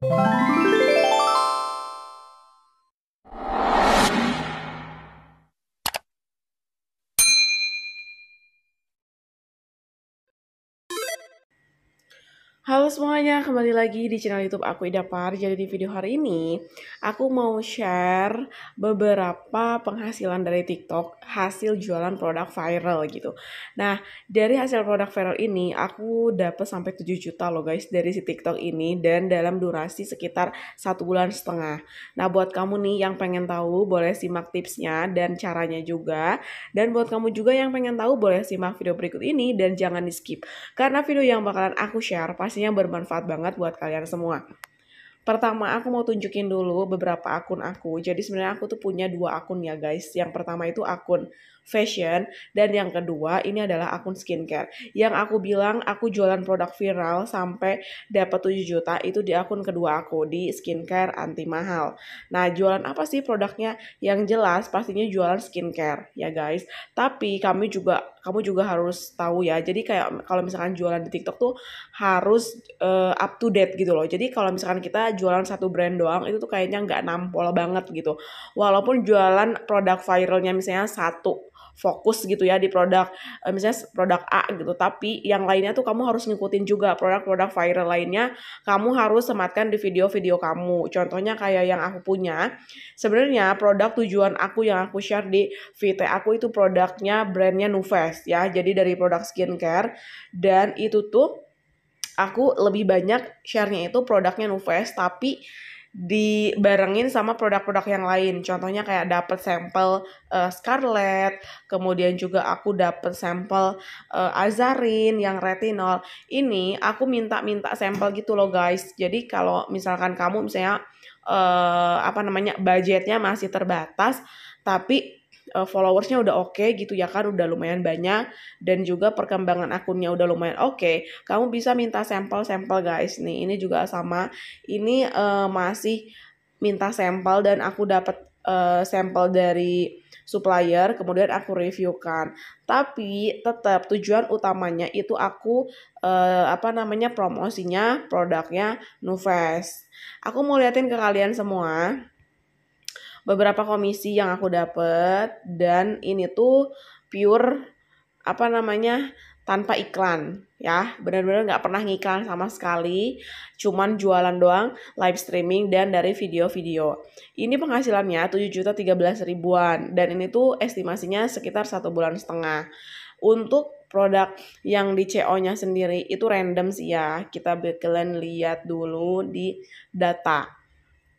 Música Halo semuanya, kembali lagi di channel YouTube aku Ida Par. Jadi di video hari ini aku mau share beberapa penghasilan dari TikTok hasil jualan produk viral gitu. Nah, dari hasil produk viral ini aku dapat sampai 7 juta loh guys dari si TikTok ini dan dalam durasi sekitar satu bulan setengah. Nah, buat kamu nih yang pengen tahu boleh simak tipsnya dan caranya juga. Dan buat kamu juga yang pengen tahu boleh simak video berikut ini dan jangan di skip. Karena video yang bakalan aku share pastinya yang bermanfaat banget buat kalian semua. Pertama, aku mau tunjukin dulu beberapa akun aku. Jadi sebenarnya aku tuh punya dua akun ya guys. Yang pertama itu akun fashion dan yang kedua ini adalah akun skincare. Yang aku bilang aku jualan produk viral sampai dapat 7 juta itu di akun kedua aku di skincare anti mahal. Nah, jualan apa sih produknya? Yang jelas pastinya jualan skincare ya guys. Tapi kami juga kamu juga harus tahu ya. Jadi kayak kalau misalkan jualan di TikTok tuh harus uh, up to date gitu loh. Jadi kalau misalkan kita jualan satu brand doang itu tuh kayaknya nggak nampol banget gitu walaupun jualan produk viralnya misalnya satu fokus gitu ya di produk eh, misalnya produk A gitu tapi yang lainnya tuh kamu harus ngikutin juga produk-produk viral lainnya kamu harus sematkan di video-video kamu contohnya kayak yang aku punya sebenarnya produk tujuan aku yang aku share di VT aku itu produknya brandnya Nuvest ya jadi dari produk skincare dan itu tuh aku lebih banyak share-nya itu produknya Nuves tapi dibarengin sama produk-produk yang lain. Contohnya kayak dapat sampel uh, Scarlett, kemudian juga aku dapat sampel uh, Azarin yang retinol. Ini aku minta-minta sampel gitu loh guys. Jadi kalau misalkan kamu misalnya uh, apa namanya budgetnya masih terbatas, tapi uh, followersnya udah oke okay gitu ya kan udah lumayan banyak dan juga perkembangan akunnya udah lumayan oke okay, kamu bisa minta sampel-sampel guys nih ini juga sama ini uh, masih minta sampel dan aku dapat uh, eh, sampel dari supplier kemudian aku reviewkan tapi tetap tujuan utamanya itu aku uh, apa namanya promosinya produknya Nuves aku mau liatin ke kalian semua beberapa komisi yang aku dapet dan ini tuh pure apa namanya tanpa iklan ya benar-benar nggak pernah ngiklan sama sekali cuman jualan doang live streaming dan dari video-video ini penghasilannya 7 juta 13 ribuan dan ini tuh estimasinya sekitar satu bulan setengah untuk produk yang di CO nya sendiri itu random sih ya kita bakalan lihat dulu di data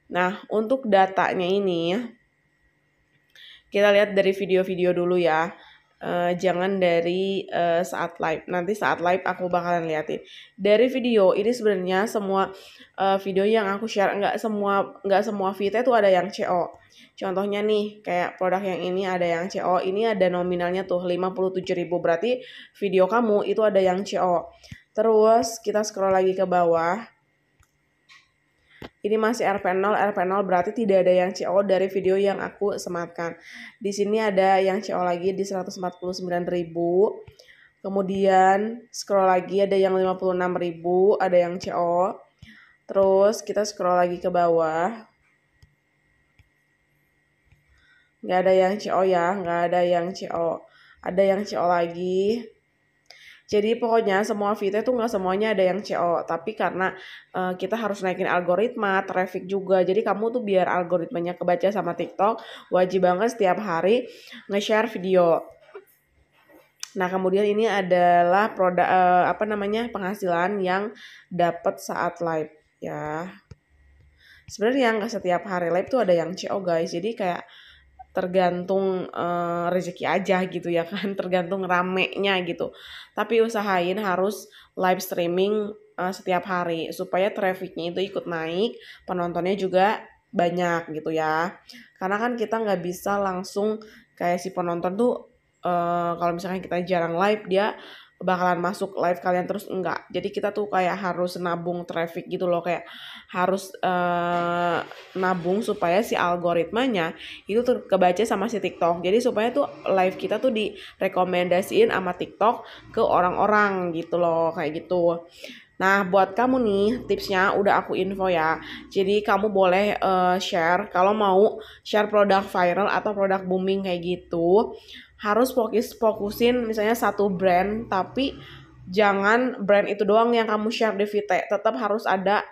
Nah, untuk datanya ini kita lihat dari video-video dulu ya. Uh, jangan dari uh, saat live. Nanti saat live aku bakalan liatin. Dari video ini sebenarnya semua uh, video yang aku share nggak semua nggak semua fitnya tuh ada yang CO. Contohnya nih kayak produk yang ini ada yang CO, ini ada nominalnya tuh 57.000 berarti video kamu itu ada yang CO. Terus kita scroll lagi ke bawah ini masih RP0, RP0 berarti tidak ada yang CO dari video yang aku sematkan. Di sini ada yang CO lagi di 149.000. Kemudian scroll lagi ada yang 56.000, ada yang CO. Terus kita scroll lagi ke bawah. Nggak ada yang CO ya, nggak ada yang CO. Ada yang CO lagi jadi pokoknya semua fitur itu nggak semuanya ada yang CO, tapi karena uh, kita harus naikin algoritma, traffic juga. Jadi kamu tuh biar algoritmanya kebaca sama TikTok, wajib banget setiap hari nge-share video. Nah, kemudian ini adalah produk uh, eh, apa namanya? penghasilan yang dapat saat live ya. Sebenarnya nggak setiap hari live tuh ada yang CO guys. Jadi kayak tergantung uh, rezeki aja gitu ya kan tergantung ramenya gitu tapi usahain harus live streaming uh, setiap hari supaya trafficnya itu ikut naik penontonnya juga banyak gitu ya karena kan kita nggak bisa langsung kayak si penonton tuh uh, kalau misalnya kita jarang live dia bakalan masuk live kalian terus enggak jadi kita tuh kayak harus nabung traffic gitu loh kayak harus uh, nabung supaya si algoritmanya itu tuh kebaca sama si TikTok jadi supaya tuh live kita tuh direkomendasiin sama TikTok ke orang-orang gitu loh kayak gitu Nah, buat kamu nih tipsnya udah aku info ya. Jadi kamu boleh uh, share kalau mau share produk viral atau produk booming kayak gitu. Harus fokus fokusin misalnya satu brand tapi jangan brand itu doang yang kamu share di Vite. Tetap harus ada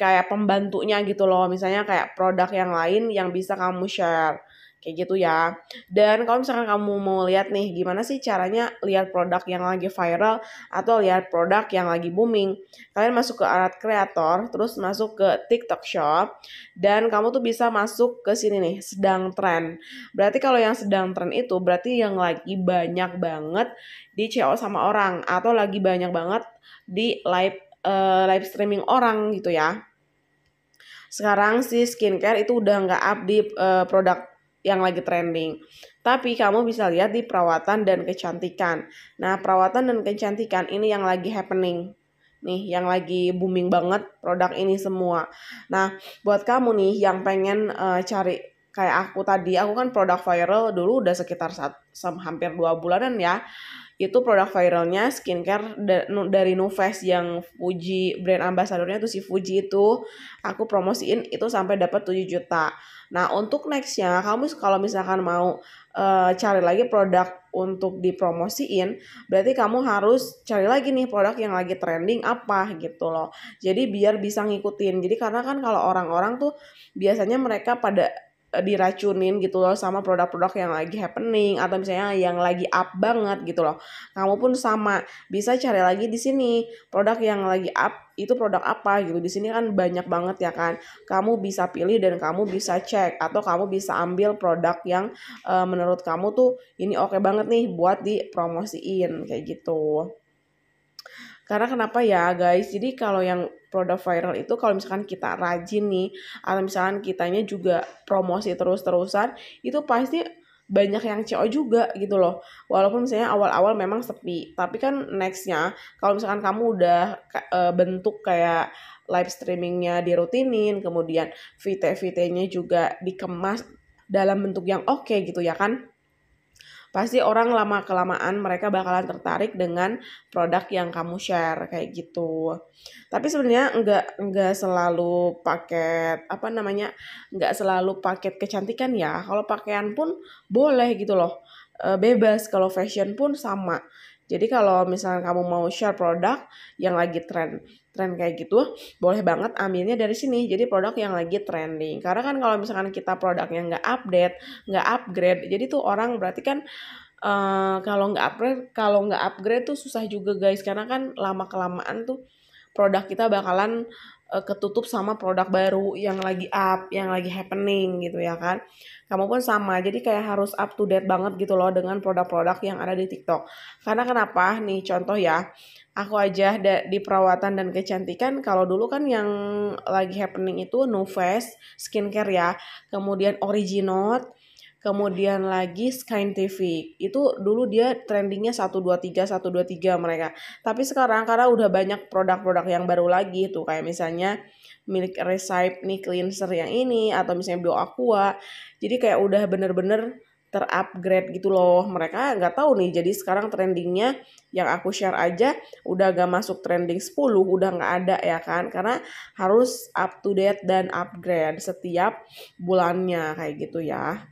kayak pembantunya gitu loh. Misalnya kayak produk yang lain yang bisa kamu share kayak gitu ya. Dan kalau misalkan kamu mau lihat nih gimana sih caranya lihat produk yang lagi viral atau lihat produk yang lagi booming, kalian masuk ke alat kreator, terus masuk ke TikTok Shop dan kamu tuh bisa masuk ke sini nih, sedang tren. Berarti kalau yang sedang tren itu berarti yang lagi banyak banget di CEO sama orang atau lagi banyak banget di live uh, live streaming orang gitu ya. Sekarang si skincare itu udah nggak up di uh, produk yang lagi trending. Tapi kamu bisa lihat di perawatan dan kecantikan. Nah, perawatan dan kecantikan ini yang lagi happening. Nih, yang lagi booming banget produk ini semua. Nah, buat kamu nih yang pengen uh, cari kayak aku tadi, aku kan produk viral dulu udah sekitar hampir dua bulanan ya itu produk viralnya skincare dari Nuves yang Fuji brand ambasadornya tuh si Fuji itu aku promosiin itu sampai dapat 7 juta. Nah, untuk nextnya kamu kalau misalkan mau uh, cari lagi produk untuk dipromosiin, berarti kamu harus cari lagi nih produk yang lagi trending apa gitu loh. Jadi biar bisa ngikutin. Jadi karena kan kalau orang-orang tuh biasanya mereka pada Eh, diracunin gitu loh sama produk-produk yang lagi happening atau misalnya yang lagi up banget gitu loh. Kamu pun sama, bisa cari lagi di sini produk yang lagi up itu produk apa gitu. Di sini kan banyak banget ya kan. Kamu bisa pilih dan kamu bisa cek atau kamu bisa ambil produk yang uh, menurut kamu tuh ini oke okay banget nih buat dipromosiin kayak gitu. Karena kenapa ya guys? Jadi kalau yang produk viral itu kalau misalkan kita rajin nih atau misalkan kitanya juga promosi terus-terusan itu pasti banyak yang CO juga gitu loh walaupun misalnya awal-awal memang sepi tapi kan nextnya kalau misalkan kamu udah e, bentuk kayak live streamingnya rutinin kemudian VT-VT-nya juga dikemas dalam bentuk yang oke okay gitu ya kan pasti orang lama kelamaan mereka bakalan tertarik dengan produk yang kamu share kayak gitu tapi sebenarnya nggak nggak selalu paket apa namanya nggak selalu paket kecantikan ya kalau pakaian pun boleh gitu loh eh, bebas kalau fashion pun sama jadi kalau misalnya kamu mau share produk yang lagi trend, trend kayak gitu, boleh banget ambilnya dari sini. Jadi produk yang lagi trending. Karena kan kalau misalkan kita produknya nggak update, nggak upgrade, jadi tuh orang berarti kan Uh, kalau nggak upgrade kalau nggak upgrade tuh susah juga guys karena kan lama kelamaan tuh produk kita bakalan Eh, ketutup sama produk baru yang lagi up, yang lagi happening gitu ya kan. Kamu pun sama, jadi kayak harus up to date banget gitu loh dengan produk-produk yang ada di TikTok. Karena kenapa? Nih contoh ya, aku aja di perawatan dan kecantikan kalau dulu kan yang lagi happening itu no skincare ya, kemudian original kemudian lagi Scientific itu dulu dia trendingnya 123 123 mereka tapi sekarang karena udah banyak produk-produk yang baru lagi tuh kayak misalnya milik Recipe nih cleanser yang ini atau misalnya Bio Aqua jadi kayak udah bener-bener terupgrade gitu loh mereka nggak tahu nih jadi sekarang trendingnya yang aku share aja udah gak masuk trending 10 udah nggak ada ya kan karena harus up to date dan upgrade setiap bulannya kayak gitu ya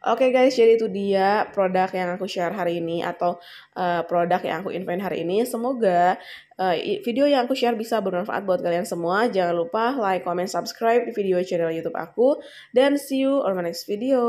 Oke okay guys, jadi itu dia produk yang aku share hari ini atau uh, produk yang aku invent hari ini. Semoga uh, video yang aku share bisa bermanfaat buat kalian semua. Jangan lupa like, comment, subscribe di video channel YouTube aku. Dan see you on my next video.